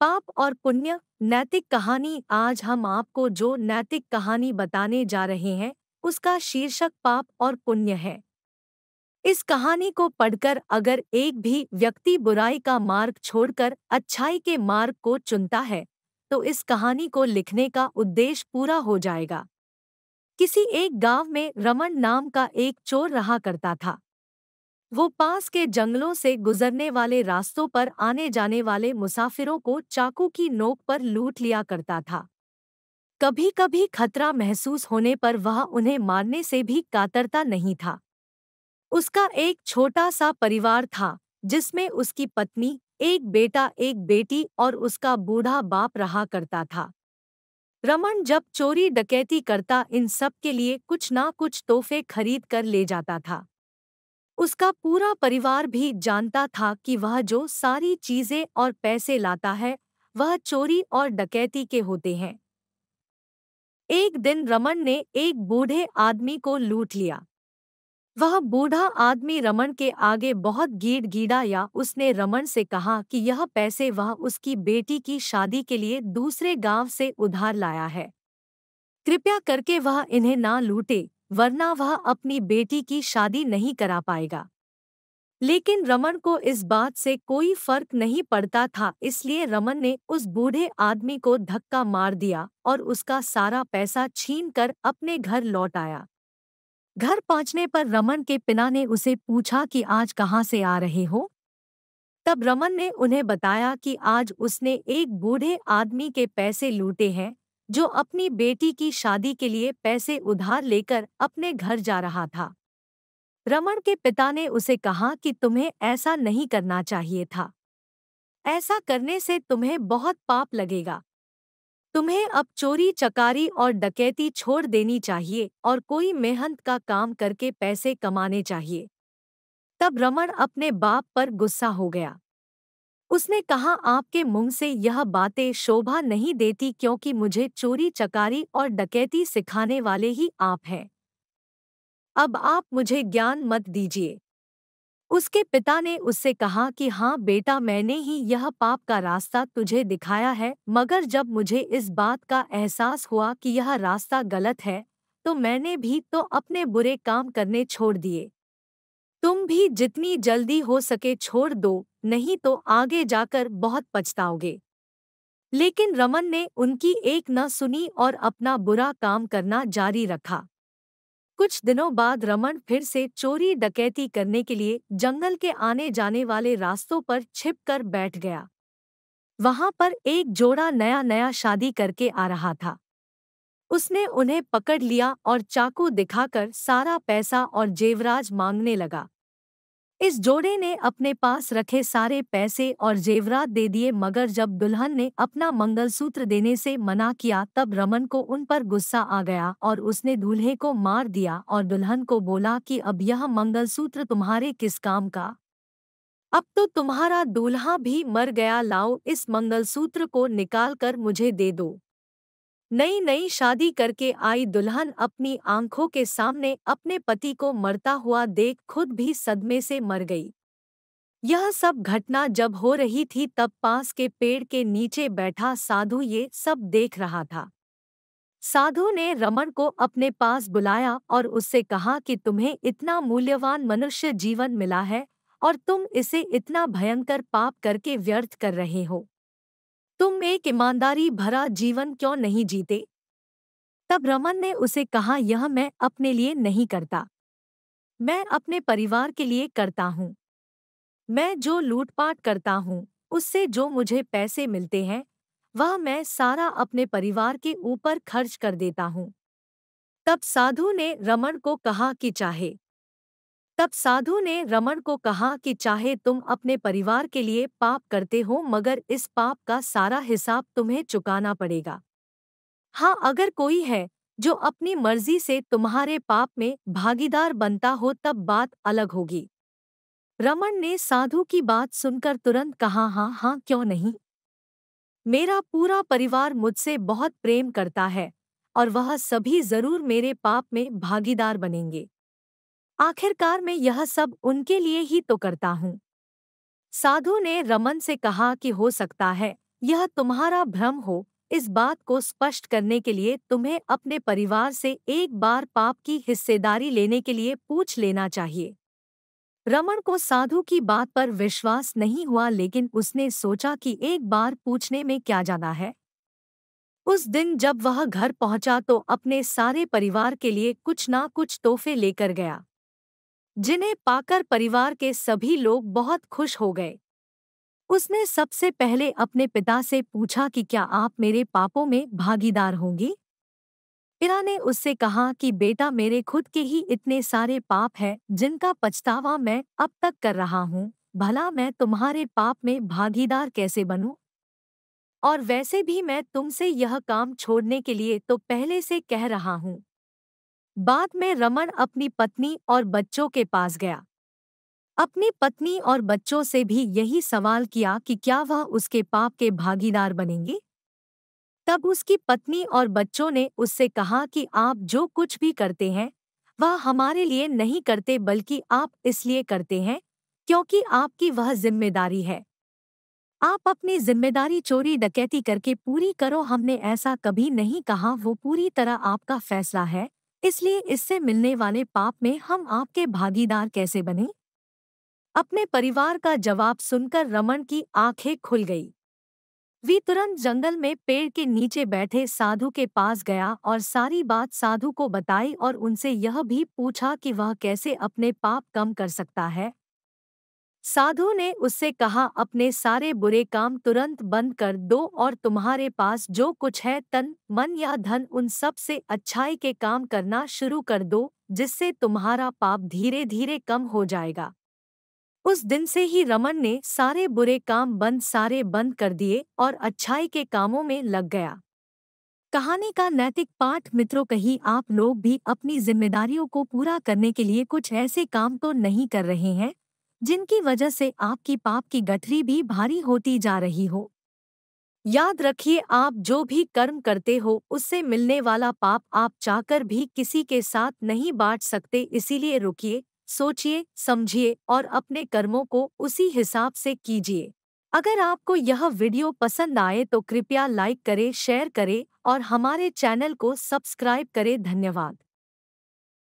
पाप और पुण्य नैतिक कहानी आज हम आपको जो नैतिक कहानी बताने जा रहे हैं उसका शीर्षक पाप और पुण्य है इस कहानी को पढ़कर अगर एक भी व्यक्ति बुराई का मार्ग छोड़कर अच्छाई के मार्ग को चुनता है तो इस कहानी को लिखने का उद्देश्य पूरा हो जाएगा किसी एक गांव में रमन नाम का एक चोर रहा करता था वो पास के जंगलों से गुजरने वाले रास्तों पर आने जाने वाले मुसाफिरों को चाकू की नोक पर लूट लिया करता था कभी कभी खतरा महसूस होने पर वह उन्हें मारने से भी कातरता नहीं था उसका एक छोटा सा परिवार था जिसमें उसकी पत्नी एक बेटा एक बेटी और उसका बूढ़ा बाप रहा करता था रमन जब चोरी डकैती करता इन सब के लिए कुछ ना कुछ तोहफे खरीद कर ले जाता था उसका पूरा परिवार भी जानता था कि वह जो सारी चीजें और पैसे लाता है वह चोरी और डकैती के होते हैं एक दिन रमन ने एक बूढ़े आदमी को लूट लिया वह बूढ़ा आदमी रमन के आगे बहुत गीड़ गीड़ा या उसने रमन से कहा कि यह पैसे वह उसकी बेटी की शादी के लिए दूसरे गांव से उधार लाया है कृपया करके वह इन्हें ना लूटे वरना वह अपनी बेटी की शादी नहीं करा पाएगा लेकिन रमन को इस बात से कोई फर्क नहीं पड़ता था इसलिए रमन ने उस बूढ़े आदमी को धक्का मार दिया और उसका सारा पैसा छीन कर अपने घर लौट आया घर पहुंचने पर रमन के पिना ने उसे पूछा कि आज कहाँ से आ रहे हो तब रमन ने उन्हें बताया कि आज उसने एक बूढ़े आदमी के पैसे लूटे हैं जो अपनी बेटी की शादी के लिए पैसे उधार लेकर अपने घर जा रहा था रमण के पिता ने उसे कहा कि तुम्हें ऐसा नहीं करना चाहिए था ऐसा करने से तुम्हें बहुत पाप लगेगा तुम्हें अब चोरी चकारी और डकैती छोड़ देनी चाहिए और कोई मेहनत का काम करके पैसे कमाने चाहिए तब रमण अपने बाप पर गुस्सा हो गया उसने कहा आपके मुंह से यह बातें शोभा नहीं देती क्योंकि मुझे चोरी चकारी और डकैती सिखाने वाले ही आप हैं अब आप मुझे ज्ञान मत दीजिए उसके पिता ने उससे कहा कि हाँ बेटा मैंने ही यह पाप का रास्ता तुझे दिखाया है मगर जब मुझे इस बात का एहसास हुआ कि यह रास्ता गलत है तो मैंने भी तो अपने बुरे काम करने छोड़ दिए तुम भी जितनी जल्दी हो सके छोड़ दो नहीं तो आगे जाकर बहुत पछताओगे लेकिन रमन ने उनकी एक न सुनी और अपना बुरा काम करना जारी रखा कुछ दिनों बाद रमन फिर से चोरी डकैती करने के लिए जंगल के आने जाने वाले रास्तों पर छिप कर बैठ गया वहां पर एक जोड़ा नया नया शादी करके आ रहा था उसने उन्हें पकड़ लिया और चाकू दिखाकर सारा पैसा और जेवराज मांगने लगा इस जोड़े ने अपने पास रखे सारे पैसे और जेवरात दे दिए मगर जब दुल्हन ने अपना मंगलसूत्र देने से मना किया तब रमन को उन पर गुस्सा आ गया और उसने दूल्हे को मार दिया और दुल्हन को बोला कि अब यह मंगलसूत्र तुम्हारे किस काम का अब तो तुम्हारा दूल्हा भी मर गया लाओ इस मंगलसूत्र को निकाल कर मुझे दे दो नई नई शादी करके आई दुल्हन अपनी आंखों के सामने अपने पति को मरता हुआ देख खुद भी सदमे से मर गई यह सब घटना जब हो रही थी तब पास के पेड़ के नीचे बैठा साधु ये सब देख रहा था साधु ने रमन को अपने पास बुलाया और उससे कहा कि तुम्हें इतना मूल्यवान मनुष्य जीवन मिला है और तुम इसे इतना भयंकर पाप करके व्यर्थ कर रहे हो तुम एक ईमानदारी भरा जीवन क्यों नहीं जीते तब रमन ने उसे कहा यह मैं अपने लिए नहीं करता मैं अपने परिवार के लिए करता हूँ मैं जो लूटपाट करता हूँ उससे जो मुझे पैसे मिलते हैं वह मैं सारा अपने परिवार के ऊपर खर्च कर देता हूँ तब साधु ने रमन को कहा कि चाहे तब साधु ने रमण को कहा कि चाहे तुम अपने परिवार के लिए पाप करते हो मगर इस पाप का सारा हिसाब तुम्हें चुकाना पड़ेगा हाँ अगर कोई है जो अपनी मर्जी से तुम्हारे पाप में भागीदार बनता हो तब बात अलग होगी रमन ने साधु की बात सुनकर तुरंत कहा हाँ हाँ क्यों नहीं मेरा पूरा परिवार मुझसे बहुत प्रेम करता है और वह सभी जरूर मेरे पाप में भागीदार बनेंगे आखिरकार मैं यह सब उनके लिए ही तो करता हूँ साधु ने रमन से कहा कि हो सकता है यह तुम्हारा भ्रम हो इस बात को स्पष्ट करने के लिए तुम्हें अपने परिवार से एक बार पाप की हिस्सेदारी लेने के लिए पूछ लेना चाहिए रमन को साधु की बात पर विश्वास नहीं हुआ लेकिन उसने सोचा कि एक बार पूछने में क्या जाना है उस दिन जब वह घर पहुंचा तो अपने सारे परिवार के लिए कुछ ना कुछ तोहफे लेकर गया जिन्हें पाकर परिवार के सभी लोग बहुत खुश हो गए उसने सबसे पहले अपने पिता से पूछा कि क्या आप मेरे पापों में भागीदार होंगी पिता ने उससे कहा कि बेटा मेरे खुद के ही इतने सारे पाप हैं जिनका पछतावा मैं अब तक कर रहा हूँ भला मैं तुम्हारे पाप में भागीदार कैसे बनूं? और वैसे भी मैं तुमसे यह काम छोड़ने के लिए तो पहले से कह रहा हूँ बाद में रमन अपनी पत्नी और बच्चों के पास गया अपनी पत्नी और बच्चों से भी यही सवाल किया कि क्या वह उसके पाप के भागीदार बनेंगे तब उसकी पत्नी और बच्चों ने उससे कहा कि आप जो कुछ भी करते हैं वह हमारे लिए नहीं करते बल्कि आप इसलिए करते हैं क्योंकि आपकी वह जिम्मेदारी है आप अपनी जिम्मेदारी चोरी डकैती करके पूरी करो हमने ऐसा कभी नहीं कहा वो पूरी तरह आपका फैसला है इसलिए इससे मिलने वाले पाप में हम आपके भागीदार कैसे बने अपने परिवार का जवाब सुनकर रमन की आंखें खुल गई वी तुरंत जंगल में पेड़ के नीचे बैठे साधु के पास गया और सारी बात साधु को बताई और उनसे यह भी पूछा कि वह कैसे अपने पाप कम कर सकता है साधु ने उससे कहा अपने सारे बुरे काम तुरंत बंद कर दो और तुम्हारे पास जो कुछ है तन मन या धन उन सब से अच्छाई के काम करना शुरू कर दो जिससे तुम्हारा पाप धीरे धीरे कम हो जाएगा उस दिन से ही रमन ने सारे बुरे काम बंद सारे बंद कर दिए और अच्छाई के कामों में लग गया कहानी का नैतिक पाठ मित्रों कहीं आप लोग भी अपनी जिम्मेदारियों को पूरा करने के लिए कुछ ऐसे काम तो नहीं कर रहे हैं जिनकी वजह से आपकी पाप की गठरी भी भारी होती जा रही हो याद रखिए आप जो भी कर्म करते हो उससे मिलने वाला पाप आप चाहकर भी किसी के साथ नहीं बांट सकते इसीलिए रुकिए सोचिए समझिए और अपने कर्मों को उसी हिसाब से कीजिए अगर आपको यह वीडियो पसंद आए तो कृपया लाइक करें शेयर करें और हमारे चैनल को सब्सक्राइब करें धन्यवाद